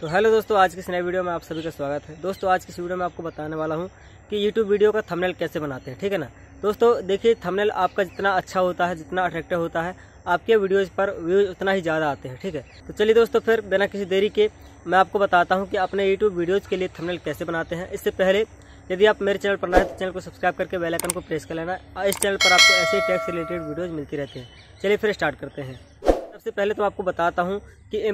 तो हेलो दोस्तों आज के इस नए वीडियो में आप सभी का स्वागत है दोस्तों आज की इस वीडियो में आपको बताने वाला हूँ कि यूट्यूब वीडियो का थंबनेल कैसे बनाते हैं ठीक है ना दोस्तों देखिए थंबनेल आपका जितना अच्छा होता है जितना अट्रैक्टिव होता है आपके वीडियोज पर व्यूज उतना ही ज़्यादा आते हैं ठीक है तो चलिए दोस्तों फिर बिना किसी देरी के मैं आपको बताता हूँ कि अपने यूट्यूब वीडियोज़ के लिए थमनेल कैसे बनाते हैं इससे पहले यदि आप मेरे चैनल पर ना तो चैनल को सब्सक्राइब करके बेल आइकन को प्रेस कर लेना इस चैनल पर आपको ऐसे टैक्स रिलेटेड वीडियोज़ मिलती रहती हैं चलिए फिर स्टार्ट करते हैं सबसे पहले तो आपको बताता हूँ कि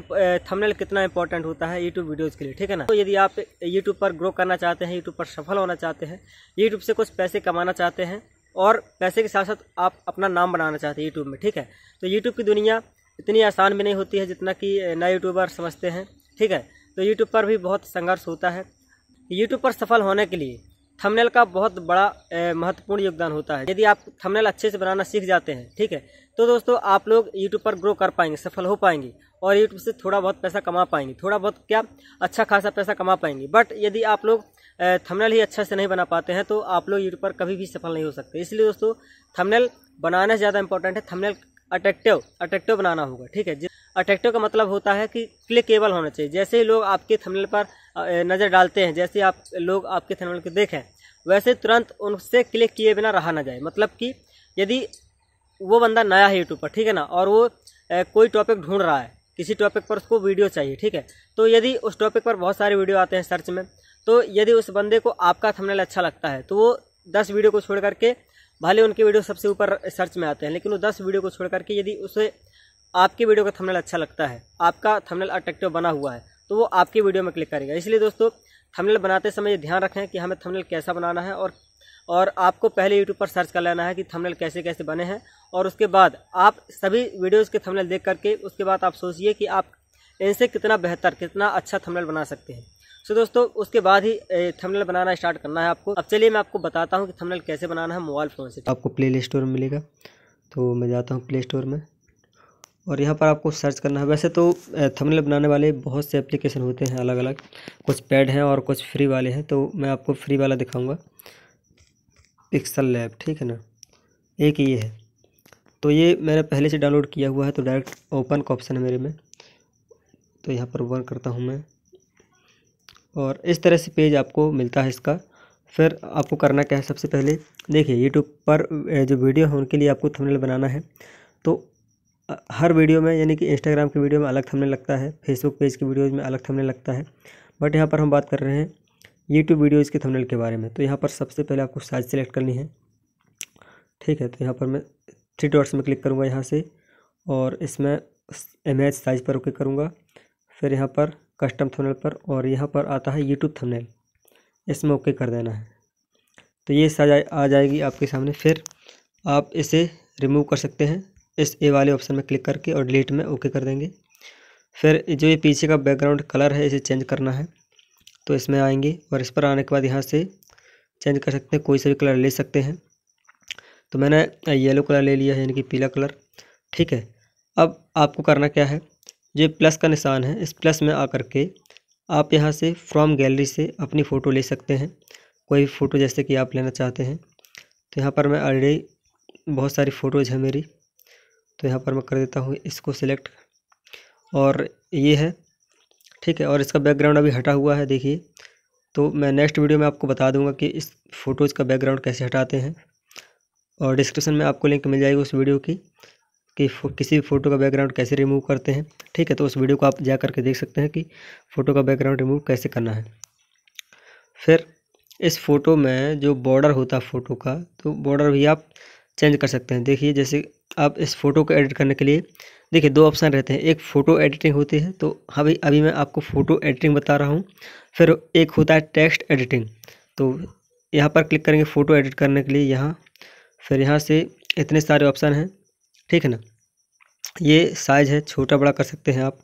थंबनेल कितना इंपॉर्टेंट होता है यूट्यूब वीडियोज़ के लिए ठीक है ना तो यदि आप यूट्यूब पर ग्रो करना चाहते हैं यूट्यूब पर सफल होना चाहते हैं यूट्यूब से कुछ पैसे कमाना चाहते हैं और पैसे के साथ साथ आप अपना नाम बनाना चाहते हैं यूट्यूब में ठीक है तो यूट्यूब की दुनिया इतनी आसान भी नहीं होती है जितना कि नए यूट्यूबर समझते हैं ठीक है तो यूट्यूब पर भी बहुत संघर्ष होता है यूट्यूब पर सफल होने के लिए थंबनेल का बहुत बड़ा महत्वपूर्ण योगदान होता है यदि आप थंबनेल अच्छे से बनाना सीख जाते हैं ठीक है तो दोस्तों आप लोग यूट्यूब पर ग्रो कर पाएंगे सफल हो पाएंगे और यूट्यूब से थोड़ा बहुत पैसा कमा पाएंगे थोड़ा बहुत क्या अच्छा खासा पैसा कमा पाएंगे बट यदि आप लोग थंबनेल ही अच्छा से नहीं बना पाते हैं तो आप लोग यूट्यूब पर कभी भी सफल नहीं हो सकते इसलिए दोस्तों थंबनेल बनाना ज़्यादा इंपॉर्टेंट है थमनेल अट्रैक्टिव अट्रैक्टिव बनाना होगा ठीक है अट्रैक्टिव का मतलब होता है कि क्लिकेबल होना चाहिए जैसे ही लोग आपके थमनेल पर नज़र डालते हैं जैसे आप लोग आपके थर्मल को देखें वैसे तुरंत उनसे क्लिक किए बिना रहा ना जाए मतलब कि यदि वो बंदा नया है यूट्यूब पर ठीक है ना और वो कोई टॉपिक ढूंढ रहा है किसी टॉपिक पर उसको वीडियो चाहिए ठीक है तो यदि उस टॉपिक पर बहुत सारे वीडियो आते हैं सर्च में तो यदि उस बंदे को आपका थंबनेल अच्छा लगता है तो वो दस वीडियो को छोड़ करके भले उनके वीडियो सबसे ऊपर सर्च में आते हैं लेकिन वो दस वीडियो को छोड़ करके यदि उसे आपके वीडियो का थंबनेल अच्छा लगता है आपका थंबनेल अट्रैक्टिव बना हुआ है तो वो आपकी वीडियो में क्लिक करेगा इसलिए दोस्तों थंबनेल बनाते समय ये ध्यान रखें कि हमें थंबनेल कैसा बनाना है और और आपको पहले यूट्यूब पर सर्च कर लेना है कि थंबनेल कैसे कैसे बने हैं और उसके बाद आप सभी वीडियोज़ के थंबनेल देख करके उसके बाद आप सोचिए कि आप इनसे कितना बेहतर कितना अच्छा थंबनेल बना सकते हैं सो so, दोस्तों उसके बाद ही थंबनेल बनाना स्टार्ट करना है आपको अब चलिए मैं आपको बताता हूँ कि थंबनेल कैसे बनाना है मोबाइल फ़ोन से आपको प्ले स्टोर में मिलेगा तो मैं जाता हूँ प्ले स्टोर में और यहाँ पर आपको सर्च करना है वैसे तो थंबनेल बनाने वाले बहुत से एप्लीकेशन होते हैं अलग अलग कुछ पैड हैं और कुछ फ्री वाले हैं तो मैं आपको फ्री वाला दिखाऊंगा पिक्सल लैब ठीक है ना एक ये है तो ये मैंने पहले से डाउनलोड किया हुआ है तो डायरेक्ट ओपन का ऑप्शन है मेरे में तो यहाँ पर ओपन करता हूँ मैं और इस तरह से पेज आपको मिलता है इसका फिर आपको करना क्या है सबसे पहले देखिए यूट्यूब पर जो वीडियो है उनके लिए आपको थंबनेल बनाना है तो हर वीडियो में यानी कि इंस्टाग्राम की वीडियो में अलग थंबनेल लगता है फेसबुक पेज की वीडियोज़ में अलग थंबनेल लगता है बट यहाँ पर हम बात कर रहे हैं यूट्यूब वीडियोज़ के थंबनेल के बारे में तो यहाँ पर सबसे पहले आपको साइज सेलेक्ट करनी है ठीक है तो यहाँ पर मैं थ्री डॉट्स में क्लिक करूँगा यहाँ से और इसमें इमेज साइज पर ओके करूँगा फिर यहाँ पर कस्टम थंबनेल पर और यहाँ पर आता है यूट्यूब थंबनेल इसमें ओके कर देना है तो ये साइज आ जाएगी आपके सामने फिर आप इसे रिमूव कर सकते हैं इस ए वाले ऑप्शन में क्लिक करके और डिलीट में ओके कर देंगे फिर जो ये पीछे का बैकग्राउंड कलर है इसे चेंज करना है तो इसमें आएंगे और इस पर आने के बाद यहाँ से चेंज कर सकते हैं कोई सा भी कलर ले सकते हैं तो मैंने येलो कलर ले लिया है यानी कि पीला कलर ठीक है अब आपको करना क्या है जो प्लस का निशान है इस प्लस में आकर के आप यहाँ से फ्रॉम गैलरी से अपनी फ़ोटो ले सकते हैं कोई भी फ़ोटो जैसे कि आप लेना चाहते हैं तो यहाँ पर मैं ऑलरेडी बहुत सारी फ़ोटोज़ हैं मेरी तो यहाँ पर मैं कर देता हूँ इसको सिलेक्ट और ये है ठीक है और इसका बैकग्राउंड अभी हटा हुआ है देखिए तो मैं नेक्स्ट वीडियो में आपको बता दूंगा कि इस फ़ोटोज़ का बैकग्राउंड कैसे हटाते हैं और डिस्क्रिप्शन में आपको लिंक मिल जाएगी उस वीडियो की कि किसी भी फ़ोटो का बैकग्राउंड कैसे रिमूव करते हैं ठीक है तो उस वीडियो को आप जा करके देख सकते हैं कि फ़ोटो का बैकग्राउंड रिमूव कैसे करना है फिर इस फ़ोटो में जो बॉर्डर होता है फ़ोटो का तो बॉर्डर भी आप चेंज कर सकते हैं देखिए जैसे आप इस फ़ोटो को एडिट करने के लिए देखिए दो ऑप्शन रहते हैं एक फ़ोटो एडिटिंग होती है तो अभी अभी मैं आपको फ़ोटो एडिटिंग बता रहा हूँ फिर एक होता है टेक्स्ट एडिटिंग तो यहाँ पर क्लिक करेंगे फ़ोटो एडिट करने के लिए यहाँ फिर यहाँ से इतने सारे ऑप्शन हैं ठीक है ना ये साइज़ है छोटा बड़ा कर सकते हैं आप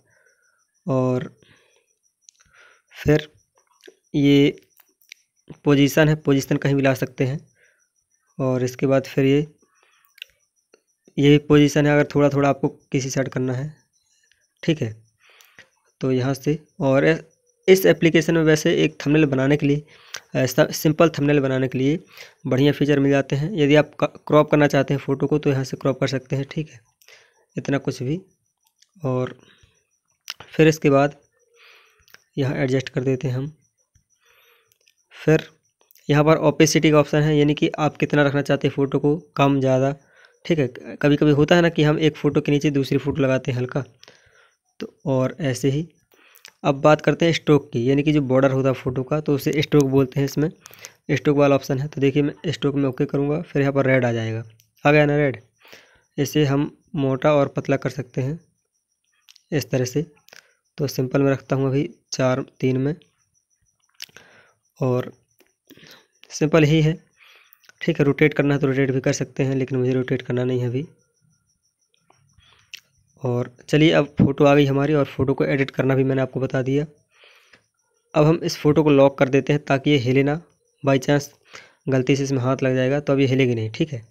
और फिर ये पोजीशन है पोजीशन कहीं भी ला सकते हैं और इसके बाद फिर ये ये पोजीशन है अगर थोड़ा थोड़ा आपको किसी साइड करना है ठीक है तो यहाँ से और इस एप्लीकेशन में वैसे एक थंबनेल बनाने के लिए सिंपल थंबनेल बनाने के लिए बढ़िया फीचर मिल जाते हैं यदि आप क्रॉप करना चाहते हैं फ़ोटो को तो यहाँ से क्रॉप कर सकते हैं ठीक है इतना कुछ भी और फिर इसके बाद यहाँ एडजस्ट कर देते हैं हम फिर यहाँ पर ओपेसिटी का ऑप्शन है यानी कि आप कितना रखना चाहते हैं फ़ोटो को कम ज़्यादा ठीक है कभी कभी होता है ना कि हम एक फ़ोटो के नीचे दूसरी फ़ोटो लगाते हैं हल्का तो और ऐसे ही अब बात करते हैं स्ट्रोक की यानी कि जो बॉर्डर होता है फ़ोटो का तो उसे स्ट्रोक बोलते हैं इसमें स्ट्रोक वाला ऑप्शन है तो देखिए मैं स्ट्रोक में ओके करूँगा फिर यहाँ पर रेड आ जाएगा आ गया ना रेड इसे हम मोटा और पतला कर सकते हैं इस तरह से तो सिंपल में रखता हूँ अभी चार तीन में और सिंपल ही है ठीक है रोटेट करना है तो रोटेट भी कर सकते हैं लेकिन मुझे रोटेट करना नहीं है अभी और चलिए अब फ़ोटो आ गई हमारी और फ़ोटो को एडिट करना भी मैंने आपको बता दिया अब हम इस फ़ोटो को लॉक कर देते हैं ताकि ये हिले ना बाई चांस गलती से इसमें हाथ लग जाएगा तो अब ये हिलेगी नहीं ठीक है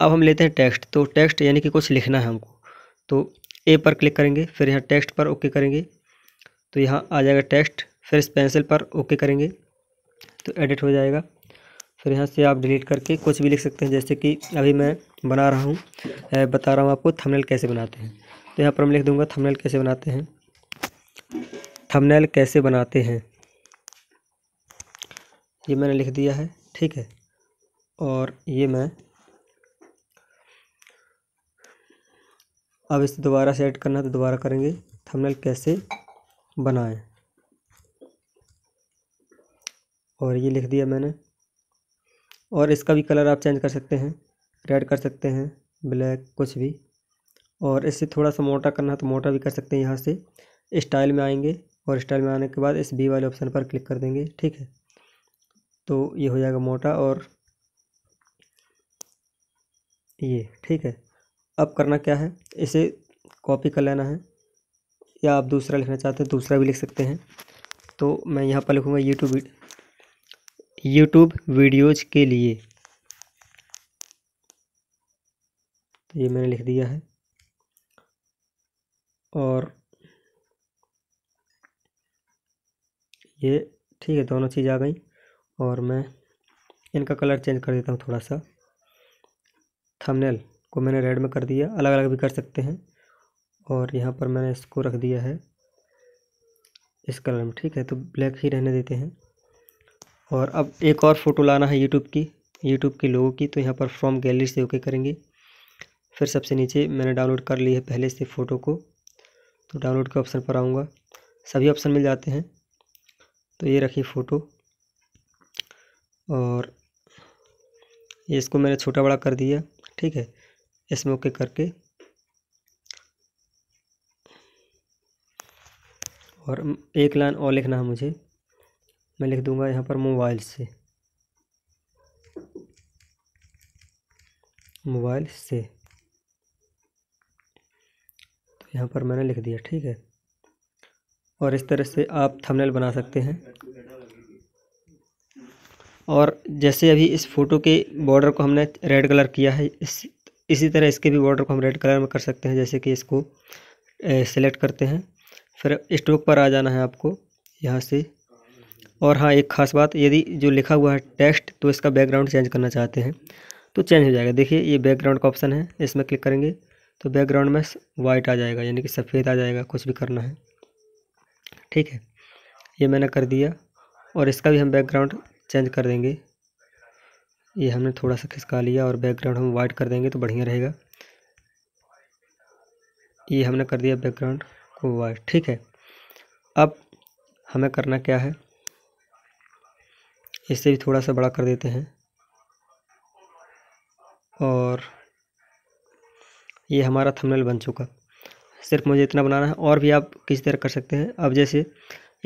अब हम लेते हैं टेक्स्ट तो टेक्स्ट यानी कि कुछ लिखना है हमको तो ए पर क्लिक करेंगे फिर यहाँ टेक्स्ट पर ओके करेंगे तो यहाँ आ जाएगा टेक्स्ट फिर इस पेंसिल पर ओके करेंगे तो एडिट हो जाएगा फिर यहाँ से आप डिलीट करके कुछ भी लिख सकते हैं जैसे कि अभी मैं बना रहा हूँ बता रहा हूँ आपको थंबनेल कैसे बनाते हैं तो यहाँ पर मैं लिख दूँगा थंबनेल कैसे बनाते हैं थंबनेल कैसे बनाते हैं ये मैंने लिख दिया है ठीक है और ये मैं अब इसे दोबारा से ऐड करना तो दोबारा करेंगे थंबनेल कैसे बनाएं और ये लिख दिया मैंने और इसका भी कलर आप चेंज कर सकते हैं रेड कर सकते हैं ब्लैक कुछ भी और इससे थोड़ा सा मोटा करना है तो मोटा भी कर सकते हैं यहाँ से स्टाइल में आएंगे और स्टाइल में आने के बाद इस बी वाले ऑप्शन पर क्लिक कर देंगे ठीक है तो ये हो जाएगा मोटा और ये ठीक है अब करना क्या है इसे कॉपी कर लेना है या आप दूसरा लिखना चाहते हैं तो दूसरा भी लिख सकते हैं तो मैं यहाँ पर लिखूँगा यूट्यूब यूट्यूब वीडियोज़ के लिए तो ये मैंने लिख दिया है और ये ठीक है दोनों चीज़ आ गई और मैं इनका कलर चेंज कर देता हूँ थोड़ा सा थंबनेल को मैंने रेड में कर दिया अलग अलग भी कर सकते हैं और यहाँ पर मैंने इसको रख दिया है इस कलर में ठीक है तो ब्लैक ही रहने देते हैं और अब एक और फ़ोटो लाना है यूट्यूब की यूट्यूब के लोगों की तो यहाँ पर फ्रॉम गैलरी से ओके करेंगे फिर सबसे नीचे मैंने डाउनलोड कर ली है पहले से फ़ोटो को तो डाउनलोड के ऑप्शन पर आऊँगा सभी ऑप्शन मिल जाते हैं तो ये रखी फ़ोटो और ये इसको मैंने छोटा बड़ा कर दिया ठीक है इसमें ओके करके और एक लाइन और लिखना है मुझे मैं लिख दूँगा यहाँ पर मोबाइल से मोबाइल से तो यहाँ पर मैंने लिख दिया ठीक है और इस तरह से आप थंबनेल बना सकते हैं और जैसे अभी इस फ़ोटो के बॉर्डर को हमने रेड कलर किया है इस इसी तरह इसके भी बॉर्डर को हम रेड कलर में कर सकते हैं जैसे कि इसको सेलेक्ट करते हैं फिर स्ट्रोक पर आ जाना है आपको यहाँ से और हाँ एक खास बात यदि जो लिखा हुआ है टेक्स्ट तो इसका बैकग्राउंड चेंज करना चाहते हैं तो चेंज हो जाएगा देखिए ये बैकग्राउंड का ऑप्शन है इसमें क्लिक करेंगे तो बैकग्राउंड में वाइट आ जाएगा यानी कि सफ़ेद आ जाएगा कुछ भी करना है ठीक है ये मैंने कर दिया और इसका भी हम बैकग्राउंड चेंज कर देंगे ये हमने थोड़ा सा खिसका लिया और बैकग्राउंड हम वाइट कर देंगे तो बढ़िया रहेगा ये हमने कर दिया बैकग्राउंड को वाइट ठीक है अब हमें करना क्या है इससे भी थोड़ा सा बड़ा कर देते हैं और ये हमारा थंबनेल बन चुका सिर्फ मुझे इतना बनाना है और भी आप किसी तरह कर सकते हैं अब जैसे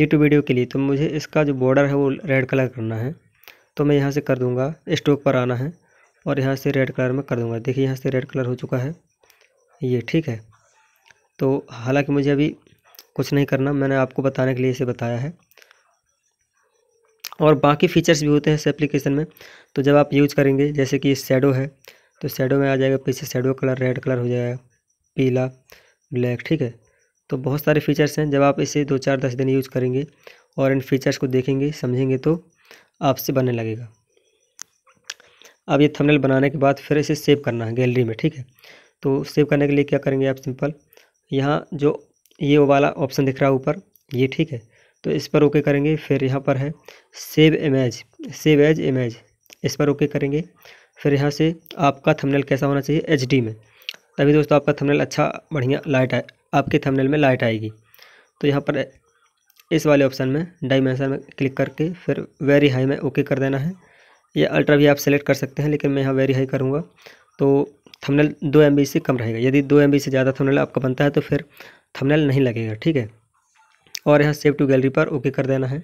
यूट्यूब वीडियो के लिए तो मुझे इसका जो बॉर्डर है वो रेड कलर करना है तो मैं यहाँ से कर दूँगा स्टोक पर आना है और यहाँ से रेड कलर में कर दूँगा देखिए यहाँ से रेड कलर हो चुका है ये ठीक है तो हालांकि मुझे अभी कुछ नहीं करना मैंने आपको बताने के लिए इसे बताया है और बाकी फ़ीचर्स भी होते हैं इस एप्लीकेशन में तो जब आप यूज़ करेंगे जैसे कि शेडो है तो शेडो में आ जाएगा पीछे शेडो कलर रेड कलर हो जाएगा पीला ब्लैक ठीक है तो बहुत सारे फीचर्स हैं जब आप इसे दो चार दस दिन यूज़ करेंगे और इन फीचर्स को देखेंगे समझेंगे तो आपसे बनने लगेगा अब ये थंबनेल बनाने के बाद फिर इसे सेव करना है गैलरी में ठीक है तो सेव करने के लिए क्या करेंगे आप सिंपल यहाँ जो ये वाला ऑप्शन दिख रहा है ऊपर ये ठीक है तो इस पर ओके करेंगे फिर यहाँ पर है save image save as image इस पर ओके करेंगे फिर यहाँ से आपका थंबनेल कैसा होना चाहिए एच में तभी दोस्तों आपका थंबनेल अच्छा बढ़िया लाइट आए आपके थंबनेल में लाइट आएगी तो यहाँ पर इस वाले ऑप्शन में डाइमेंशन में क्लिक करके फिर वेरी हाई में ओके कर देना है या अल्ट्रा भी आप सेलेक्ट कर सकते हैं लेकिन मैं यहाँ वेरी हाई करूँगा तो थंबनेल दो एम से कम रहेगा यदि दो एम से ज़्यादा थंबनेल आपका बनता है तो फिर थंबनेल नहीं लगेगा ठीक है और यहाँ सेव टू गैलरी पर ओके कर देना है